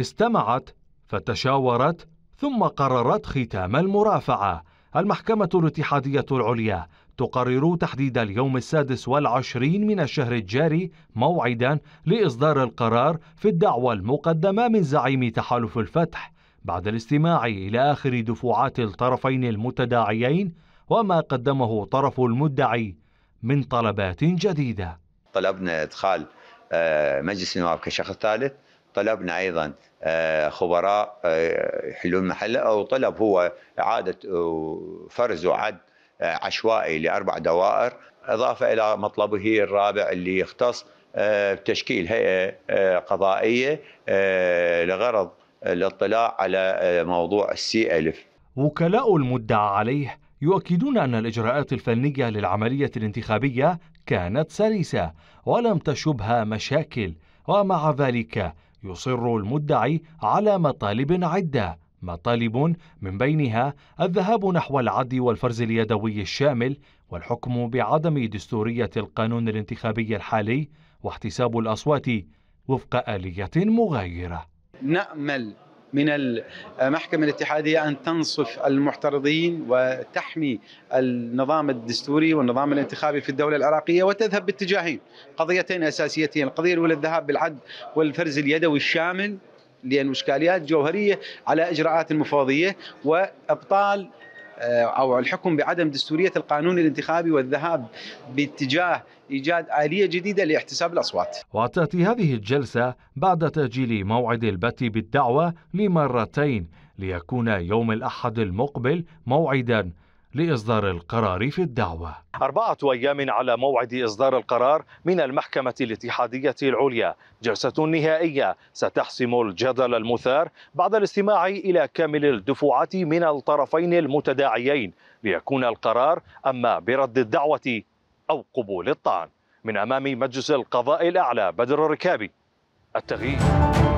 استمعت فتشاورت ثم قررت ختام المرافعة المحكمة الاتحادية العليا تقرر تحديد اليوم السادس والعشرين من الشهر الجاري موعدا لإصدار القرار في الدعوة المقدمة من زعيم تحالف الفتح بعد الاستماع إلى آخر دفعات الطرفين المتداعيين وما قدمه طرف المدعي من طلبات جديدة طلبنا إدخال آه، مجلس النواب كشخص ثالث طلبنا ايضا آه، خبراء آه، يحلون محله او طلب هو اعاده فرز وعد آه، عشوائي لاربع دوائر اضافه الى مطلبه الرابع اللي يختص بتشكيل هيئه قضائيه لغرض الاطلاع على موضوع السي الف وكلاء المدعى عليه يؤكدون أن الإجراءات الفنية للعملية الانتخابية كانت سلسة ولم تشبها مشاكل ومع ذلك يصر المدعي على مطالب عدة مطالب من بينها الذهاب نحو العد والفرز اليدوي الشامل والحكم بعدم دستورية القانون الانتخابي الحالي واحتساب الأصوات وفق آلية مغايرة نأمل من المحكمة الاتحادية أن تنصف المعترضين وتحمي النظام الدستوري والنظام الانتخابي في الدولة العراقية وتذهب باتجاهين قضيتين أساسيتين القضية الأولى الذهاب بالعد والفرز اليدوي الشامل لأن إشكاليات جوهرية على إجراءات المفوضية وإبطال آه، او الحكم بعدم دستوريه القانون الانتخابي والذهاب باتجاه ايجاد اليه جديده لاحتساب الاصوات. وتاتي هذه الجلسه بعد تاجيل موعد البت بالدعوه لمرتين ليكون يوم الاحد المقبل موعدا لإصدار القرار في الدعوة أربعة أيام على موعد إصدار القرار من المحكمة الاتحادية العليا جلسة نهائية ستحسم الجدل المثار بعد الاستماع إلى كامل الدفعات من الطرفين المتداعيين ليكون القرار أما برد الدعوة أو قبول الطعن من أمام مجلس القضاء الأعلى بدر الركابي التغيير